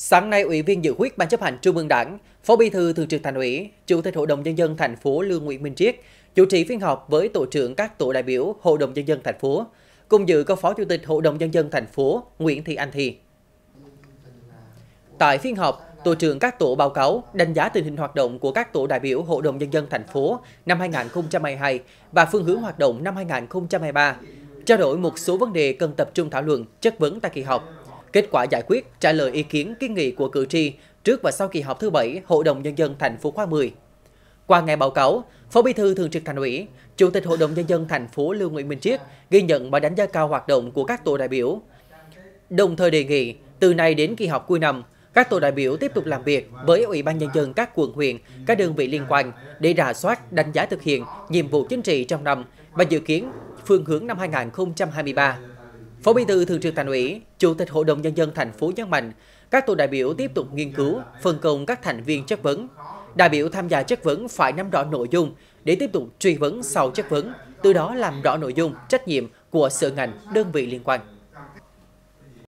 Sáng nay, Ủy viên Dự khuyết Ban chấp hành Trung ương Đảng, Phó Bí thư Thường trực Thành ủy, Chủ tịch Hội đồng nhân dân thành phố Lương Nguyễn Minh Triết chủ trì phiên họp với tổ trưởng các tổ đại biểu Hội đồng nhân dân thành phố. Cùng dự có Phó Chủ tịch Hội đồng nhân dân thành phố Nguyễn Thị Anh Thi. Tại phiên họp, tổ trưởng các tổ báo cáo đánh giá tình hình hoạt động của các tổ đại biểu Hội đồng nhân dân thành phố năm 2022 và phương hướng hoạt động năm 2023, trao đổi một số vấn đề cần tập trung thảo luận, chất vấn tại kỳ họp Kết quả giải quyết trả lời ý kiến kiến nghị của cử tri trước và sau kỳ họp thứ bảy Hội đồng Nhân dân thành phố khóa 10. Qua ngày báo cáo, Phó Bí thư Thường trực Thành ủy, Chủ tịch Hội đồng Nhân dân thành phố Lưu Nguyễn Minh Triết ghi nhận và đánh giá cao hoạt động của các tổ đại biểu. Đồng thời đề nghị, từ nay đến kỳ họp cuối năm, các tổ đại biểu tiếp tục làm việc với Ủy ban Nhân dân các quận huyện, các đơn vị liên quan để rà soát, đánh giá thực hiện nhiệm vụ chính trị trong năm và dự kiến phương hướng năm 2023. Phó Bí thư Thường trực Thành ủy, Chủ tịch Hội đồng nhân dân thành phố nhấn mạnh, các tổ đại biểu tiếp tục nghiên cứu, phân công các thành viên chất vấn. Đại biểu tham gia chất vấn phải nắm rõ nội dung để tiếp tục truy vấn sau chất vấn, từ đó làm rõ nội dung, trách nhiệm của sở ngành, đơn vị liên quan.